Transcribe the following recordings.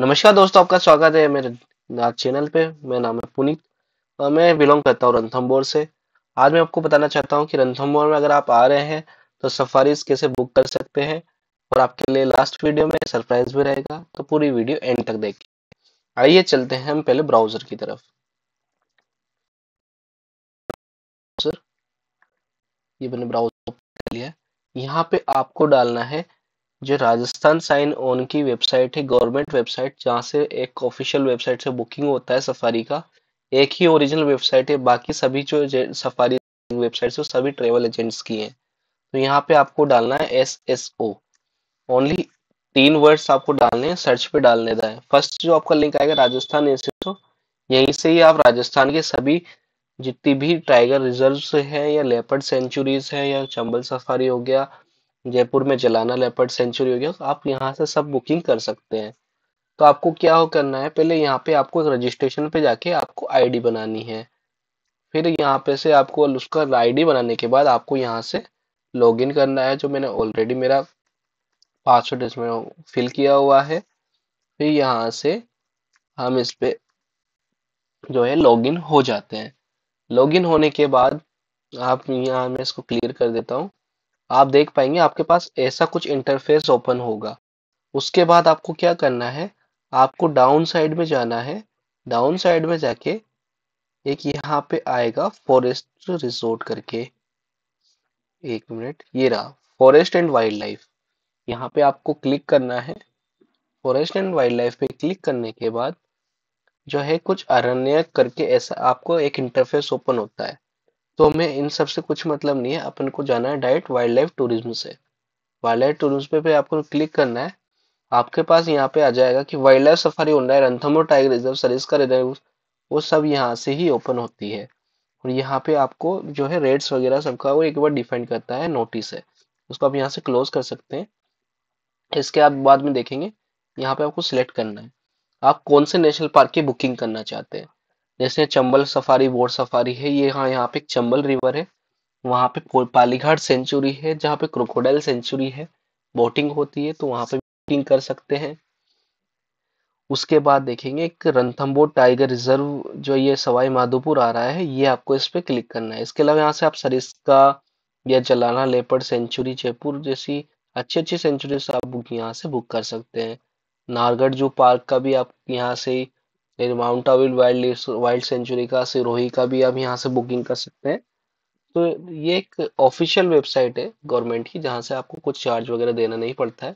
नमस्कार दोस्तों आपका स्वागत है मेरे चैनल पे मेरा नाम है पुनीत और मैं बिलोंग करता हूँ रणथम्बोर से आज मैं आपको बताना चाहता हूँ कि रणथम्बोर में अगर आप आ रहे हैं तो सफारी कैसे बुक कर सकते हैं और आपके लिए लास्ट वीडियो में सरप्राइज भी रहेगा तो पूरी वीडियो एंड तक देखिए आइए चलते हैं हम पहले ब्राउजर की तरफ ये मैंने ब्राउजर लिया यहाँ पे आपको डालना है जो राजस्थान साइन ऑन की वेबसाइट है गवर्नमेंट वेबसाइट जहाँ से एक ऑफिशियल वेबसाइट से बुकिंग होता है सफारी का एक ही ओरिजिनल वेबसाइट है बाकी सभी जो सफारी वेबसाइट है सभी ट्रेवल एजेंट्स की हैं तो यहाँ पे आपको डालना है एस एस ओ ओनली तीन वर्ड्स आपको डालने हैं सर्च पे डालने लेना है फर्स्ट जो आपका लिंक आएगा राजस्थान एस यहीं से ही आप राजस्थान के सभी जितनी भी टाइगर रिजर्व है या लेपर्ड सेंचुरीज है या चंबल सफारी हो गया जयपुर में जलाना लेपर्ड सेंचुरी हो गया तो आप यहाँ से सब बुकिंग कर सकते हैं तो आपको क्या हो करना है पहले यहाँ पे आपको रजिस्ट्रेशन पे जाके आपको आईडी बनानी है फिर यहाँ पे से आपको उसका आईडी बनाने के बाद आपको यहाँ से लॉगिन करना है जो मैंने ऑलरेडी मेरा पासवर्ड इसमें फिल किया हुआ है फिर यहाँ से हम इस पर जो है लॉगिन हो जाते हैं लॉगिन होने के बाद आप यहाँ मैं इसको क्लियर कर देता हूँ आप देख पाएंगे आपके पास ऐसा कुछ इंटरफेस ओपन होगा उसके बाद आपको क्या करना है आपको डाउन साइड में जाना है डाउन साइड में जाके एक यहाँ पे आएगा फॉरेस्ट रिसोर्ट करके एक मिनट ये रहा फॉरेस्ट एंड वाइल्ड लाइफ यहाँ पे आपको क्लिक करना है फॉरेस्ट एंड वाइल्ड लाइफ पे क्लिक करने के बाद जो है कुछ अरण्य करके ऐसा आपको एक इंटरफेस ओपन होता है तो हमें इन सब से कुछ मतलब नहीं है अपन को जाना है डायरेक्ट वाइल्ड लाइफ टूरिज्म से वाइल्ड लाइफ टूरिज्म पे, पे आपको क्लिक करना है आपके पास यहाँ पे आ जाएगा कि वाइल्ड लाइफ सफारी होना है रंथमोर टाइगर रिजर्व सरिस का रिजर्व वो सब यहाँ से ही ओपन होती है और यहाँ पे आपको जो है रेट्स वगैरह सबका वो एक बार डिफेंड करता है नोटिस है उसको आप यहाँ से क्लोज कर सकते हैं इसके आप बाद में देखेंगे यहाँ पे आपको सिलेक्ट करना है आप कौन से नेशनल पार्क की बुकिंग करना चाहते हैं जैसे चंबल सफारी बोर्ड सफारी है ये हाँ यहाँ पे चंबल रिवर है वहाँ पे पालीघाट सेंचुरी है जहाँ पे क्रोकोडाइल सेंचुरी है बोटिंग होती है तो वहाँ पे बोटिंग कर सकते हैं उसके बाद देखेंगे एक रंथम्बोर टाइगर रिजर्व जो ये सवाई माधोपुर आ रहा है ये आपको इस पर क्लिक करना है इसके अलावा यहाँ से आप सरिस्का या जलाना लेपर सेंचुरी जयपुर जैसी अच्छी अच्छी सेंचुरी से आप यहाँ से बुक कर सकते हैं नारगढ़ जू पार्क का भी आप यहाँ से लेकिन माउंट आबुल वाइल्ड वाइल्ड सेंचुरी का सिरोही का भी आप यहाँ से बुकिंग कर सकते हैं तो ये एक ऑफिशियल वेबसाइट है गवर्नमेंट की जहाँ से आपको कुछ चार्ज वगैरह देना नहीं पड़ता है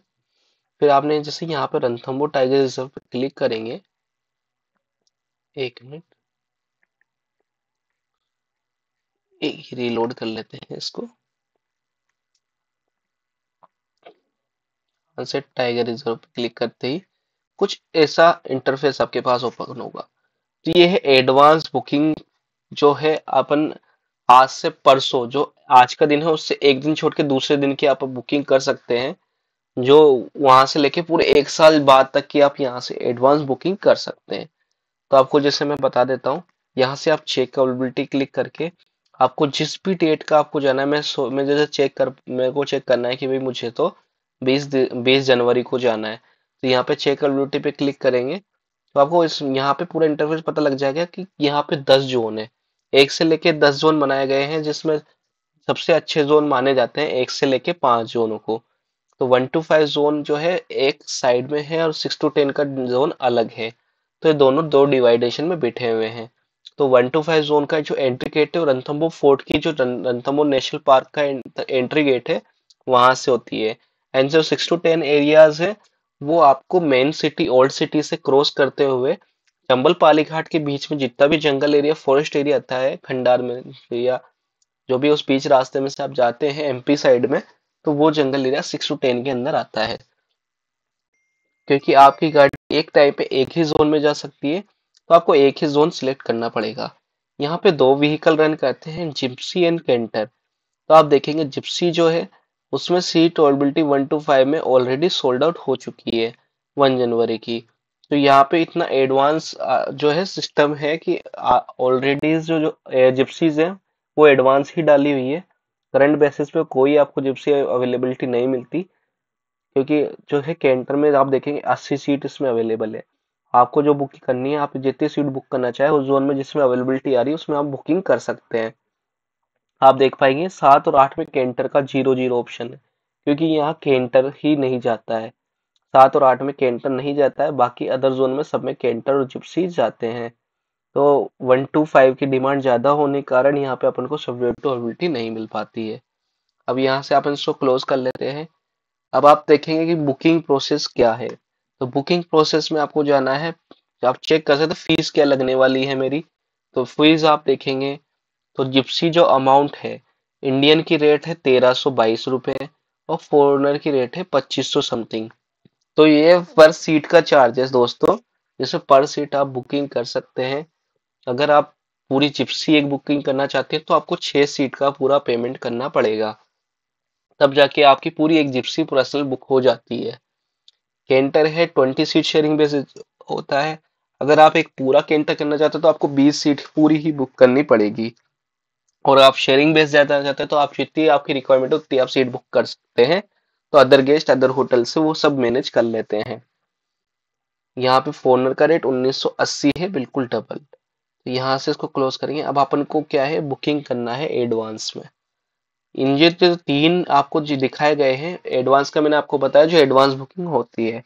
फिर आपने जैसे यहाँ पर रंथम्बो टाइगर रिजर्व पर क्लिक करेंगे एक मिनट एक रीलोड कर लेते हैं इसको टाइगर रिजर्व पर क्लिक करते ही कुछ ऐसा इंटरफेस आपके पास ओपन होगा तो ये है एडवांस बुकिंग जो है अपन आज से परसों जो आज का दिन है उससे एक दिन छोड़ के दूसरे दिन की आप बुकिंग कर सकते हैं जो वहां से लेके पूरे एक साल बाद तक की आप यहाँ से एडवांस बुकिंग कर सकते हैं तो आपको जैसे मैं बता देता हूँ यहाँ से आप चेक अवेलेबिलिटी क्लिक करके आपको जिस भी डेट का आपको जाना है मैं मैं जैसे चेक कर मेरे को चेक करना है कि भाई मुझे तो बीस बीस जनवरी को जाना है तो यहाँ पे चेक अवेलेबिलिटी पे क्लिक करेंगे तो आपको इस यहाँ पे पूरा इंटरफेस पता लग जाएगा कि यहाँ पे दस जोन है एक से लेके दस जोन बनाए गए हैं जिसमें सबसे अच्छे जोन माने जाते हैं एक से लेके पांच जोनों को तो वन टू फाइव जोन जो है एक साइड में है और सिक्स टू टेन का जोन अलग है तो ये दोनों दो डिवाइडेशन में बैठे हुए हैं तो वन टू फाइव जोन का जो एंट्री गेट है और रंथम्बो फोर्ट की जो रंथम्बो नेशनल पार्क का एंट्री गेट है वहां से होती है एंड जो सिक्स टू टेन एरियाज है वो आपको मेन सिटी ओल्ड सिटी से क्रॉस करते हुए चंबल पाली घाट के बीच में जितना भी जंगल एरिया फॉरेस्ट एरिया आता है खंडार में या जो भी उस बीच रास्ते में से आप जाते हैं एमपी साइड में तो वो जंगल एरिया सिक्स टू टेन के अंदर आता है क्योंकि आपकी गाड़ी एक टाइम पे एक ही जोन में जा सकती है तो आपको एक ही जोन सिलेक्ट करना पड़ेगा यहाँ पे दो व्हीकल रन करते हैं जिप्सी एंड कैंटर तो आप देखेंगे जिप्सी जो है उसमें seat availability one two five में ऑलरेडी सोल्ड आउट हो चुकी है वन जनवरी की तो यहाँ पे इतना एडवांस जो है सिस्टम है कि ऑलरेडी जो जो जिप्सीज हैं वो एडवांस ही डाली हुई है करंट बेसिस पे कोई आपको जिप्सी अवेलेबिलिटी नहीं मिलती क्योंकि जो है कैंटर में आप देखेंगे अस्सी सीट इसमें अवेलेबल है आपको जो बुकिंग करनी है आप जितनी सीट बुक करना चाहे उस जोन में जिसमें अवेलेबिलिटी आ रही है उसमें आप बुकिंग कर सकते हैं आप देख पाएंगे सात और आठ में केंटर का जीरो जीरो ऑप्शन है क्योंकि यहाँ केंटर ही नहीं जाता है सात और आठ में केंटर नहीं जाता है बाकी अदर जोन में सब में केंटर और जिप्सी जाते हैं तो वन टू फाइव की डिमांड ज़्यादा होने के कारण यहाँ पे अपन को सब्जेक्टिविटी नहीं मिल पाती है अब यहाँ से आप इसको क्लोज कर लेते हैं अब आप देखेंगे कि बुकिंग प्रोसेस क्या है तो बुकिंग प्रोसेस में आपको जाना है आप चेक कर सकते फीस क्या लगने वाली है मेरी तो फीस आप देखेंगे तो जिप्सी जो अमाउंट है इंडियन की रेट है तेरह सौ बाईस रुपए और फॉरनर की रेट है पच्चीस सौ समथिंग तो ये पर सीट का चार्जेस दोस्तों जैसे पर सीट आप बुकिंग कर सकते हैं अगर आप पूरी जिप्सी एक बुकिंग करना चाहते हैं तो आपको छह सीट का पूरा पेमेंट करना पड़ेगा तब जाके आपकी पूरी एक जिप्सी पर्सनल बुक हो जाती है कैंटर है ट्वेंटी सीट शेयरिंग बेसिस होता है अगर आप एक पूरा कैंटर करना चाहते हो तो आपको बीस सीट पूरी ही बुक करनी पड़ेगी और आप शेयरिंग बेस ज़्यादा चाहते हैं तो आप जितनी आपकी रिक्वायरमेंट हो उतनी आप सीट बुक कर सकते हैं तो अदर गेस्ट अदर होटल से वो सब मैनेज कर लेते हैं यहाँ पे फोनर का रेट 1980 है बिल्कुल डबल तो यहाँ से इसको क्लोज करेंगे अब अपन को क्या है बुकिंग करना है एडवांस में इन ये तीन आपको जो दिखाए गए हैं एडवांस का मैंने आपको बताया जो एडवांस बुकिंग होती है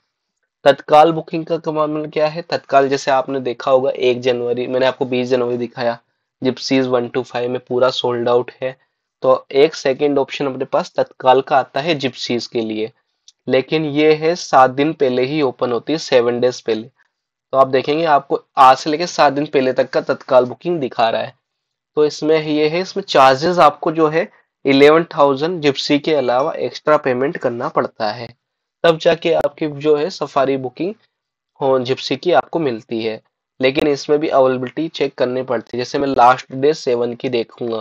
तत्काल बुकिंग का मामला क्या है तत्काल जैसे आपने देखा होगा एक जनवरी मैंने आपको बीस जनवरी दिखाया जिप्सीज वन टू फाइव में पूरा सोल्ड आउट है तो एक सेकेंड ऑप्शन अपने पास तत्काल का आता है जिप्सीज के लिए लेकिन ये है सात दिन पहले ही ओपन होती है सेवन डेज पहले तो आप देखेंगे आपको आज से लेकर सात दिन पहले तक का तत्काल बुकिंग दिखा रहा है तो इसमें ये है इसमें चार्जेस आपको जो है इलेवन थाउजेंड जिप्सी के अलावा एक्स्ट्रा पेमेंट करना पड़ता है तब जाके आपकी जो है सफारी बुकिंग जिप्सी की आपको मिलती है लेकिन इसमें भी अवेलेबिलिटी चेक करनी पड़ती है जैसे मैं लास्ट डे सेवन की देखूंगा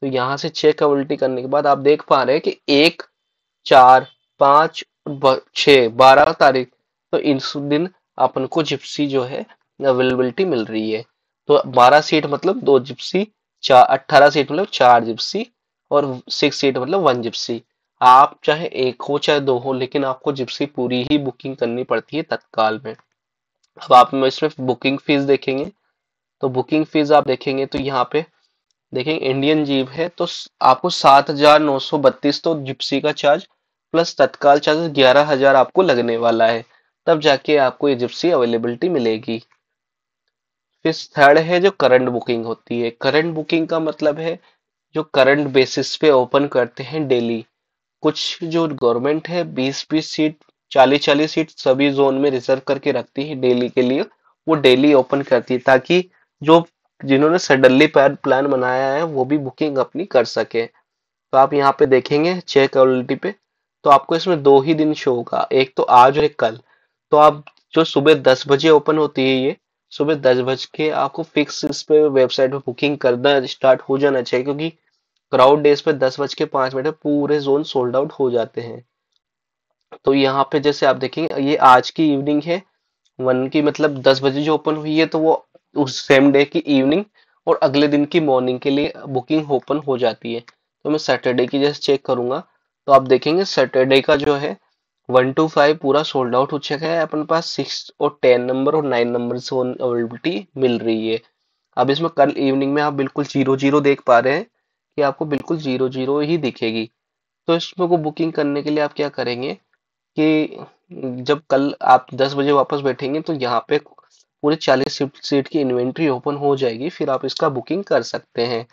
तो यहाँ से चेक अवेलेबिलिटी करने के बाद आप देख पा रहे हैं कि एक चार पाँच छः बारह तारीख तो इस दिन अपन को जिप्सी जो है अवेलेबिलिटी मिल रही है तो बारह सीट मतलब दो जिप्सी चार अट्ठारह सीट मतलब चार जिप्सी और सिक्स सीट मतलब वन जिप्सी आप चाहे एक हो चाहे दो हो लेकिन आपको जिप्सी पूरी ही बुकिंग करनी पड़ती है तत्काल में अब आप इसमें बुकिंग फीस देखेंगे तो बुकिंग फीस आप देखेंगे तो यहाँ पे देखेंगे इंडियन जीप है तो आपको सात हजार नौ सौ बत्तीस तो जिप्सी का चार्ज प्लस तत्काल चार्ज ग्यारह हजार आपको लगने वाला है तब जाके आपको ये जिप्सी अवेलेबिलिटी मिलेगी फिर थर्ड है जो करंट बुकिंग होती है करंट बुकिंग का मतलब है जो करंट बेसिस पे ओपन करते हैं डेली कुछ जो गवर्नमेंट है बीस बीस सीट चालीस चालीस सीट सभी जोन में रिजर्व करके रखती है डेली के लिए वो डेली ओपन करती है ताकि जो जिन्होंने सडनली प्लान बनाया है वो भी बुकिंग अपनी कर सके तो आप यहाँ पे देखेंगे चेक क्वालिटी पे तो आपको इसमें दो ही दिन शो होगा एक तो आज और एक कल तो आप जो सुबह दस बजे ओपन होती है ये सुबह दस बज के आपको फिक्स इस पे वेबसाइट पे बुकिंग करना स्टार्ट हो जाना चाहिए क्योंकि क्राउड डेज पे दस बज के पांच मिनट पूरे जोन सोल्ड आउट हो जाते हैं तो यहाँ पे जैसे आप देखेंगे ये आज की इवनिंग है वन की मतलब दस बजे जो ओपन हुई है तो वो उस सेम डे की इवनिंग और अगले दिन की मॉर्निंग के लिए बुकिंग ओपन हो जाती है तो मैं सैटरडे की जैसे चेक करूंगा तो आप देखेंगे सैटरडे का जो है वन टू फाइव पूरा सोल्ड आउट हो चुका है अपन पास सिक्स और टेन नंबर और नाइन नंबर से अवेलेबिलिटी मिल रही है अब इसमें कल इवनिंग में आप बिल्कुल जीरो जीरो देख पा रहे हैं कि आपको बिल्कुल जीरो जीरो ही दिखेगी तो इसमें को बुकिंग करने के लिए आप क्या करेंगे कि जब कल आप 10 बजे वापस बैठेंगे तो यहाँ पे पूरे 40 सीट की इन्वेंट्री ओपन हो जाएगी फिर आप इसका बुकिंग कर सकते हैं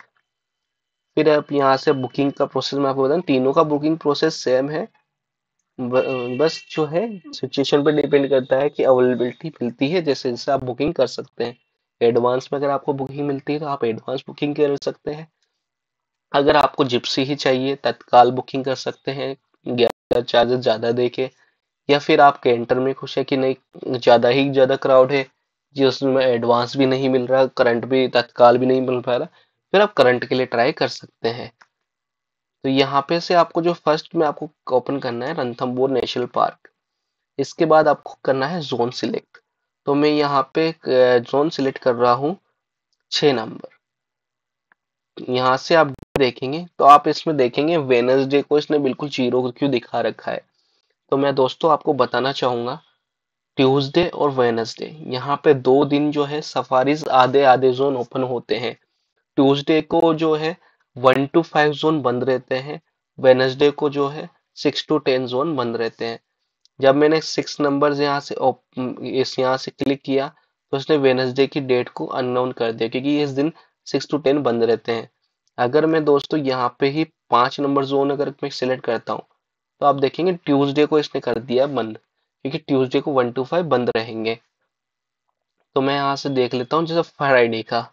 फिर आप यहाँ से बुकिंग का प्रोसेस मैं आपको बताऊँ तीनों का बुकिंग प्रोसेस सेम है बस जो है सिचुएशन पर डिपेंड करता है कि अवेलेबिलिटी मिलती है जैसे जैसे आप बुकिंग कर सकते हैं एडवांस में अगर आपको बुकिंग मिलती है तो आप एडवांस बुकिंग कर सकते हैं अगर आपको जिप्सी ही चाहिए तत्काल बुकिंग कर सकते हैं चार्जेस ज़्यादा दे के या फिर आप कैंटर में खुश है कि नहीं ज़्यादा ही ज़्यादा क्राउड है जी उसमें एडवांस भी नहीं मिल रहा करंट भी तत्काल भी नहीं मिल पा रहा फिर आप करंट के लिए ट्राई कर सकते हैं तो यहाँ पे से आपको जो फर्स्ट में आपको ओपन करना है रंथमपुर नेशनल पार्क इसके बाद आपको करना है जोन सिलेक्ट तो मैं यहाँ पे जोन सिलेक्ट कर रहा हूँ छ नंबर यहाँ से आप देखेंगे तो आप इसमें देखेंगे वेनसडे को इसने बिल्कुल जीरो क्यों दिखा रखा है तो मैं दोस्तों आपको बताना चाहूंगा ट्यूसडे और वेनसडे यहाँ पे दो दिन जो है सफारीज आधे आधे जोन ओपन होते हैं ट्यूसडे को जो है वन टू फाइव जोन बंद रहते हैं वेनसडे को जो है सिक्स टू टेन जोन बंद रहते हैं जब मैंने सिक्स नंबर यहाँ से इस यहाँ से क्लिक किया तो उसने वेनसडे की डेट को अनोन कर दिया क्योंकि इस दिन सिक्स टू टेन बंद रहते हैं अगर मैं दोस्तों यहाँ पे ही पांच नंबर जोन अगर मैं सिलेक्ट करता हूँ तो आप देखेंगे ट्यूसडे को इसने कर दिया बंद क्योंकि ट्यूसडे को वन टू फाइव बंद रहेंगे तो मैं यहाँ से देख लेता हूँ जैसे फ्राइडे का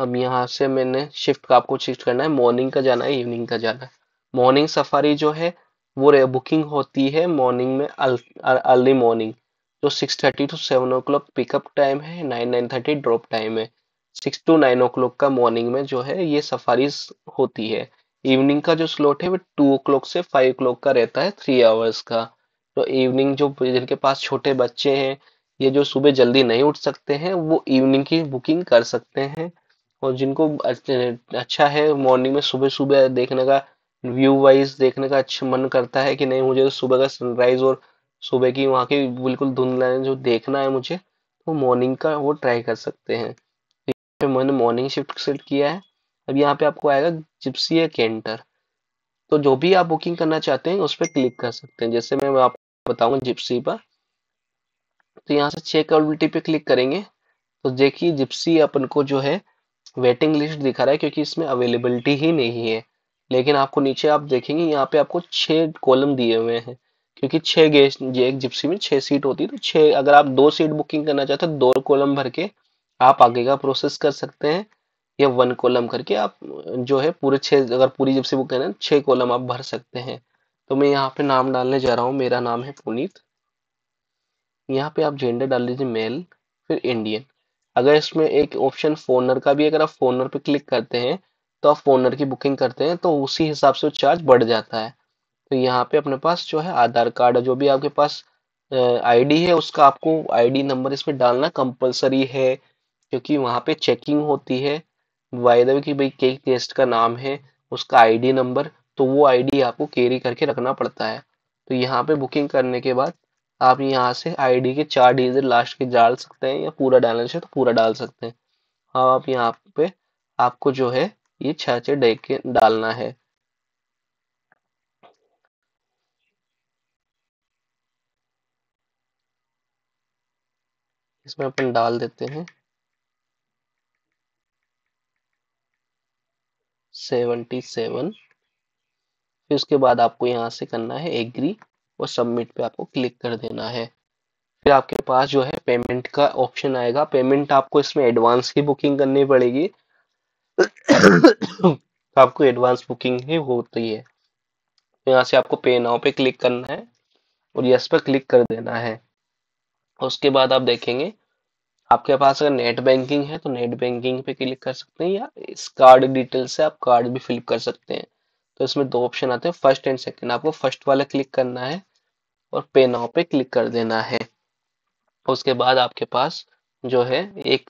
अब यहाँ से मैंने शिफ्ट का आपको शिफ्ट करना है मॉर्निंग का जाना है इवनिंग का जाना है मॉर्निंग सफारी जो है वो बुकिंग होती है मॉर्निंग में अर्ली मॉर्निंग जो six thirty to seven o'clock pickup time है nine nine thirty drop time है six to nine o'clock का मॉर्निंग में जो है ये सफारीज होती है इवनिंग का जो स्लॉट है वो टू ओ क्लॉक से फाइव ओ क्लॉक का रहता है थ्री आवर्स का तो इवनिंग जो जिनके पास छोटे बच्चे हैं ये जो सुबह जल्दी नहीं उठ सकते हैं वो इवनिंग की बुकिंग कर सकते हैं और जिनको अच्छा है मॉर्निंग में सुबह सुबह देखने का व्यू वाइज देखने का अच्छा मन करता है कि नहीं मुझे तो सुबह का सनराइज और सुबह की वहाँ की बिल्कुल धुंधला जो देखना है मुझे तो मॉर्निंग का वो ट्राई कर सकते हैं पे मैंने मॉर्निंग शिफ्ट सेलेक्ट किया है अब यहाँ पे आपको आएगा जिप्सी या कैंटर तो जो भी आप बुकिंग करना चाहते हैं उस पर क्लिक कर सकते हैं जैसे मैं आपको बताऊंगा जिप्सी पर तो यहाँ से चेक अवेलेबिलिटी पे क्लिक करेंगे तो देखिए जिप्सी अपन को जो है वेटिंग लिस्ट दिखा रहा है क्योंकि इसमें अवेलेबिलिटी ही नहीं है लेकिन आपको नीचे आप देखेंगे यहाँ पे आपको छह कॉलम दिए हुए हैं क्योंकि छह गेस्ट एक जिप्सी में छह सीट होती है तो छह अगर आप दो सीट बुकिंग करना चाहते हो तो दो कॉलम भर के आप आगे का प्रोसेस कर सकते हैं या वन कॉलम करके आप जो है पूरे छः अगर पूरी जब से बुक है ना छः कॉलम आप भर सकते हैं तो मैं यहाँ पे नाम डालने जा रहा हूँ मेरा नाम है पुनीत यहाँ पे आप जेंडर डाल लीजिए मेल फिर इंडियन अगर इसमें एक ऑप्शन फोनर का भी अगर आप फोनर पे क्लिक करते हैं तो आप फोनर की बुकिंग करते हैं तो उसी हिसाब से चार्ज बढ़ जाता है तो यहाँ पे अपने पास जो है आधार कार्ड जो भी आपके पास आईडी है उसका आपको आईडी नंबर इसमें डालना कंपलसरी है क्योंकि वहाँ पे चेकिंग होती है वायदा की कि भाई केक गेस्ट का नाम है उसका आईडी नंबर तो वो आईडी आपको कैरी करके रखना पड़ता है तो यहाँ पे बुकिंग करने के बाद आप यहाँ से आईडी के चार डिजिट लास्ट के डाल सकते हैं या पूरा डालना चाहिए तो पूरा डाल सकते हैं हाँ आप यहाँ पे आपको जो है ये छः छः डे के डालना है इसमें अपन डाल देते हैं सेवेंटी सेवन फिर उसके बाद आपको यहाँ से करना है एग्री और सबमिट पे आपको क्लिक कर देना है फिर आपके पास जो है पेमेंट का ऑप्शन आएगा पेमेंट आपको इसमें एडवांस की बुकिंग करनी पड़ेगी तो आपको एडवांस बुकिंग ही होती है तो यहाँ से आपको पे नाव पे क्लिक करना है और यस पर क्लिक कर देना है उसके बाद आप देखेंगे आपके पास अगर नेट बैंकिंग है तो नेट बैंकिंग पे क्लिक कर सकते हैं या इस कार्ड डिटेल से आप कार्ड भी फिलअप कर सकते हैं तो इसमें दो ऑप्शन आते हैं फर्स्ट एंड सेकेंड आपको फर्स्ट वाला क्लिक करना है और पे नाउ पे क्लिक कर देना है उसके बाद आपके पास जो है एक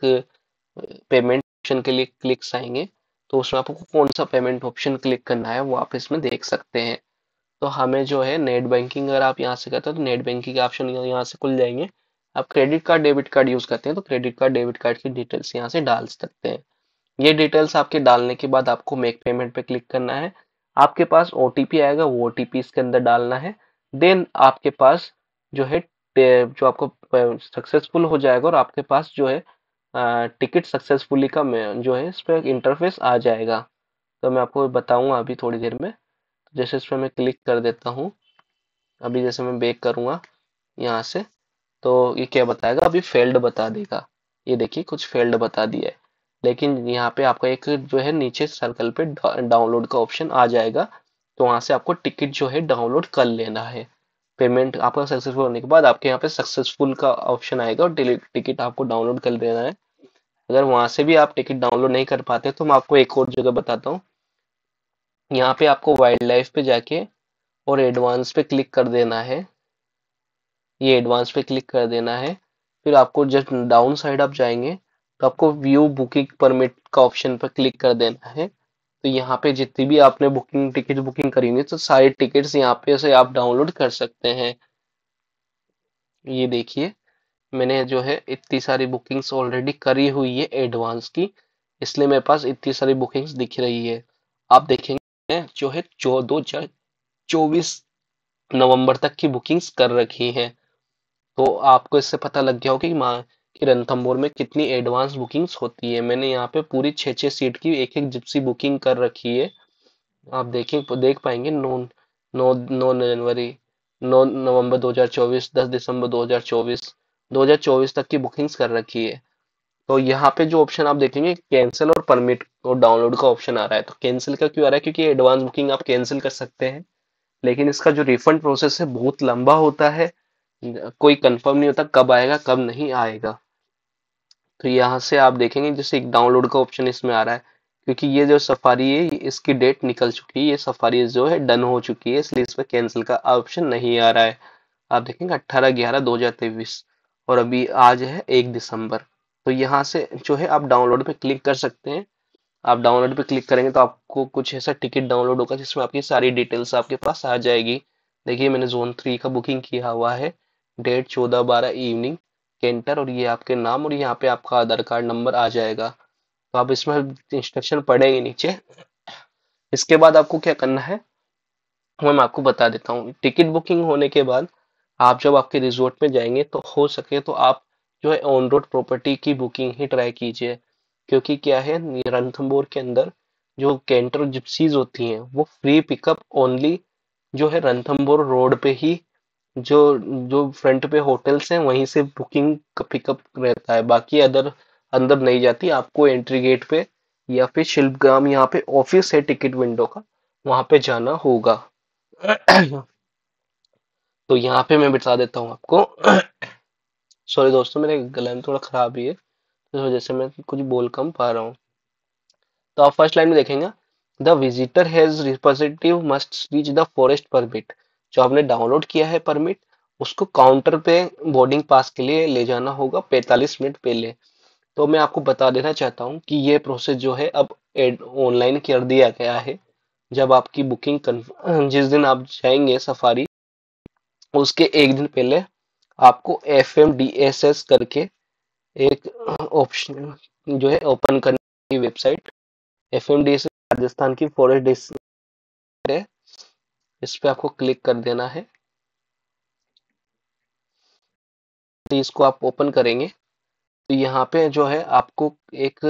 पेमेंट ऑप्शन के लिए क्लिक्स आएंगे तो उसमें आपको कौन सा पेमेंट ऑप्शन क्लिक करना है वो आप इसमें देख सकते हैं तो हमें जो है नेट बैंकिंग अगर आप यहाँ से करते हो तो नेट बैंकिंग के ऑप्शन यहाँ से खुल जाएंगे आप credit card debit card use करते हैं तो क्रेडिट कार्ड डेबिट कार्ड की डिटेल्स यहाँ से डाल सकते हैं ये डिटेल्स आपके डालने के बाद आपको मेक पेमेंट पे क्लिक करना है आपके पास ओ आएगा वो ओ इसके अंदर डालना है देन आपके पास जो है जो आपको सक्सेसफुल हो जाएगा और आपके पास जो है टिकट सक्सेसफुली का जो है इस पर इंटरफेस आ जाएगा तो मैं आपको बताऊंगा अभी थोड़ी देर में जैसे इस पर मैं क्लिक कर देता हूँ अभी जैसे मैं बेक करूँगा यहाँ से तो ये क्या बताएगा अभी फेल्ड बता देगा ये देखिए कुछ फेल्ड बता दिया है लेकिन यहाँ पे आपका एक जो है नीचे सर्कल पे डाउनलोड का ऑप्शन आ जाएगा तो वहाँ से आपको टिकट जो है डाउनलोड कर लेना है पेमेंट आपका सक्सेसफुल होने के बाद आपके यहाँ पे सक्सेसफुल का ऑप्शन आएगा और टिकट आपको डाउनलोड कर देना है अगर वहाँ से भी आप टिकट डाउनलोड नहीं कर पाते तो मैं आपको एक और जगह बताता हूँ यहाँ पे आपको वाइल्ड लाइफ पे जाके और एडवांस पे क्लिक कर देना है ये एडवांस पे क्लिक कर देना है फिर आपको जस्ट डाउन साइड आप जाएंगे तो आपको व्यू बुकिंग परमिट का ऑप्शन पर क्लिक कर देना है तो यहाँ पे जितनी भी आपने बुकिंग टिकट बुकिंग करी हुई तो सारे टिकट्स यहाँ पे से आप डाउनलोड कर सकते हैं ये देखिए मैंने जो है इतनी सारी बुकिंग्स ऑलरेडी करी हुई है एडवांस की इसलिए मेरे पास इतनी सारी बुकिंग्स दिख रही है आप देखेंगे जो है चौदह दो चौबीस नवंबर तक की बुकिंग्स कर रखी हैं तो आपको इससे पता लग गया होगा कि माँ कि रणथम्बोर में कितनी एडवांस बुकिंग्स होती है मैंने यहाँ पे पूरी छः छः सीट की एक एक जिप्सी बुकिंग कर रखी है आप देखें देख पाएंगे नौ नौ नौ जनवरी नौ नवंबर 2024 10 दिसंबर 2024 2024 तक की बुकिंग्स कर रखी है तो यहाँ पे जो ऑप्शन आप देखेंगे कैंसिल और परमिट और डाउनलोड का ऑप्शन आ रहा है तो कैंसिल का क्यों आ रहा है क्योंकि एडवांस बुकिंग आप कैंसिल कर सकते हैं लेकिन इसका जो रिफंड प्रोसेस है बहुत लंबा होता है कोई कंफर्म नहीं होता कब आएगा कब नहीं आएगा तो यहाँ से आप देखेंगे जैसे एक डाउनलोड का ऑप्शन इसमें आ रहा है क्योंकि ये जो सफारी है इसकी डेट निकल चुकी है ये सफारी जो है डन हो चुकी है इसलिए इस पर कैंसिल का ऑप्शन नहीं आ रहा है आप देखेंगे अट्ठारह ग्यारह दो हजार तेईस और अभी आज है एक दिसंबर तो यहाँ से जो है आप डाउनलोड पे क्लिक कर सकते हैं आप डाउनलोड पे क्लिक करेंगे तो आपको कुछ ऐसा टिकट डाउनलोड होगा जिसमें आपकी सारी डिटेल्स आपके पास आ जाएगी देखिए मैंने जोन थ्री का बुकिंग किया हुआ है डेट चौदह बारह इवनिंग एंटर और ये आपके नाम और यहाँ पे आपका आधार कार्ड नंबर आ जाएगा तो आप इसमें इंस्ट्रक्शन पढ़ेंगे नीचे इसके बाद आपको क्या करना है मैं आपको बता देता हूँ टिकट बुकिंग होने के बाद आप जब आपके रिजोर्ट में जाएंगे तो हो सके तो आप जो है ऑन रोड प्रॉपर्टी की बुकिंग ही ट्राई कीजिए क्योंकि क्या है रणथम्बोर के अंदर जो कैंटर जिप्सीज होती हैं वो फ्री पिकअप ओनली जो है रणथम्बोर रोड पे ही जो जो फ्रंट पे होटल्स हैं वहीं से बुकिंग का पिकअप रहता है बाकी अदर अंदर नहीं जाती आपको एंट्री गेट पे या फिर शिल्पग्राम यहाँ पे ऑफिस है टिकट विंडो का वहां पे जाना होगा तो यहाँ पे मैं बिठा देता हूँ आपको सॉरी दोस्तों मेरे गले में थोड़ा ख़राब ही है इस वजह से मैं कुछ बोल कम पा रहा हूँ तो आप फर्स्ट लाइन में देखेंगे the visitor has representative must reach the forest permit जो आपने डाउनलोड किया है परमिट उसको काउंटर पे बोर्डिंग पास के लिए ले जाना होगा 45 मिनट पहले तो मैं आपको बता देना चाहता हूँ कि ये प्रोसेस जो है अब ऑनलाइन कर दिया गया है जब आपकी बुकिंग जिस दिन आप जाएंगे सफारी उसके एक दिन पहले आपको F M D S S करके एक ऑप्शन जो है ओपन करने की website F M D S Rajasthan की फॉरेस्ट इस पर आपको क्लिक कर देना है तो इसको आप ओपन करेंगे तो यहाँ पे जो है आपको एक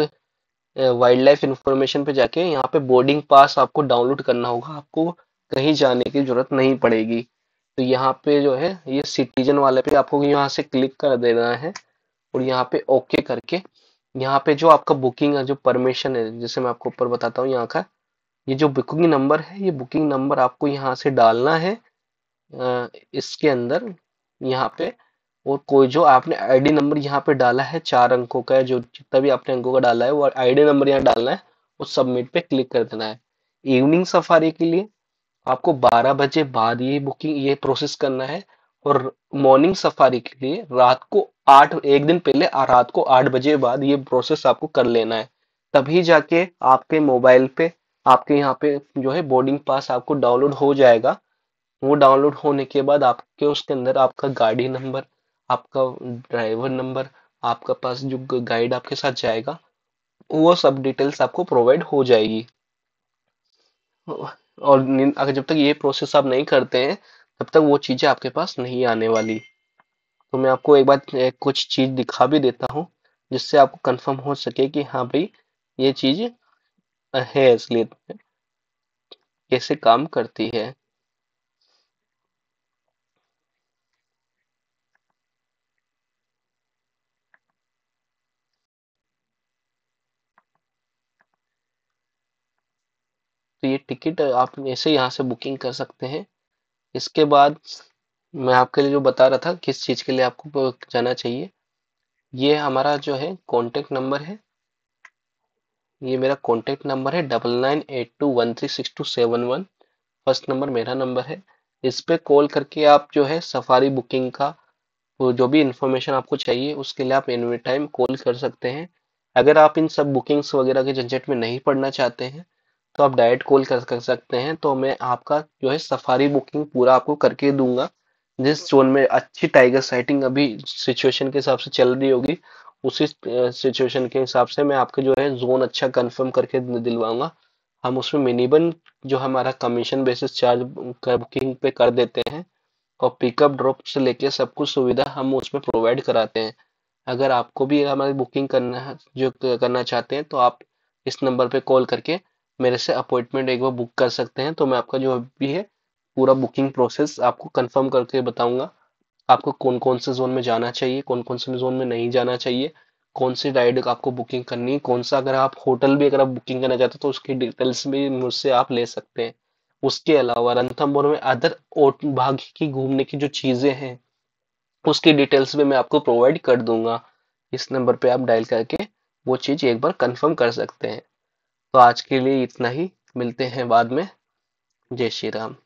वाइल्ड लाइफ इंफॉर्मेशन पे जाके यहाँ पे बोर्डिंग पास आपको डाउनलोड करना होगा आपको कहीं जाने की जरूरत नहीं पड़ेगी तो यहाँ पे जो है ये सिटीजन वाले पे आपको यहाँ से क्लिक कर देना है और यहाँ पे ओके करके यहाँ पे जो आपका बुकिंग है जो परमिशन है जैसे मैं आपको ऊपर बताता हूँ यहाँ का ये जो बुकिंग नंबर है ये बुकिंग नंबर आपको यहाँ से डालना है इसके अंदर यहाँ पे और कोई जो आपने आईडी नंबर यहाँ पे डाला है चार अंकों का है जो जितना भी आपने अंकों का डाला है वो आईडी नंबर यहाँ डालना है और सबमिट पे क्लिक कर देना है इवनिंग सफारी के लिए आपको 12 बजे बाद ये बुकिंग ये प्रोसेस करना है और मॉर्निंग सफारी के लिए रात को आठ एक दिन पहले रात को आठ बजे बाद ये प्रोसेस आपको कर लेना है तभी जाके आपके मोबाइल पे आपके यहाँ पे जो है बोर्डिंग पास आपको डाउनलोड हो जाएगा वो डाउनलोड होने के बाद आपके उसके अंदर आपका गाड़ी नंबर आपका ड्राइवर नंबर आपका पास जो गाइड आपके साथ जाएगा वो सब डिटेल्स आपको प्रोवाइड हो जाएगी और अगर जब तक ये प्रोसेस आप नहीं करते हैं तब तक वो चीज़ें आपके पास नहीं आने वाली तो मैं आपको एक बार कुछ चीज़ दिखा भी देता हूँ जिससे आपको कंफर्म हो सके कि हाँ भाई ये चीज़ है असलियत में कैसे काम करती है तो ये टिकट आप ऐसे यहाँ से बुकिंग कर सकते हैं इसके बाद मैं आपके लिए जो बता रहा था किस चीज़ के लिए आपको जाना चाहिए ये हमारा जो है कॉन्टेक्ट नंबर है ये मेरा कॉन्टैक्ट नंबर है double nine eight two one three six two seven one first number मेरा नंबर है इस पर कॉल करके आप जो है सफारी बुकिंग का जो भी इंफॉर्मेशन आपको चाहिए उसके लिए आप एनी टाइम कॉल कर सकते हैं अगर आप इन सब बुकिंग्स वगैरह के झंझट में नहीं पढ़ना चाहते हैं तो आप डायरेक्ट कॉल कर, कर सकते हैं तो मैं आपका जो है सफारी बुकिंग पूरा आपको करके दूंगा जिस जोन में अच्छी टाइगर साइटिंग अभी सिचुएशन के हिसाब से चल रही होगी उसी सिचुएशन के हिसाब से मैं आपके जो है जोन अच्छा कंफर्म करके दिलवाऊंगा हम उसमें मिनिमम जो हमारा कमीशन बेसिस चार्ज बुकिंग पे कर देते हैं और पिकअप ड्रॉप से लेके सब कुछ सुविधा हम उसमें प्रोवाइड कराते हैं अगर आपको भी हमारी बुकिंग करना जो करना चाहते हैं तो आप इस नंबर पे कॉल करके मेरे से अपॉइंटमेंट एक बार बुक कर सकते हैं तो मैं आपका जो भी है पूरा बुकिंग प्रोसेस आपको कंफर्म करके बताऊंगा आपको कौन कौन से जोन में जाना चाहिए कौन कौन से जोन में नहीं जाना चाहिए कौन सी राइड आपको बुकिंग करनी है कौन सा अगर आप होटल भी अगर आप बुकिंग करना चाहते हो तो उसकी डिटेल्स भी मुझसे आप ले सकते हैं उसके अलावा रंथमपुर में अदर भाग की घूमने की जो चीज़ें हैं उसकी डिटेल्स भी मैं आपको प्रोवाइड कर दूंगा इस नंबर पे आप डायल करके वो चीज़ एक बार कंफर्म कर सकते हैं तो आज के लिए इतना ही मिलते हैं बाद में जय श्री राम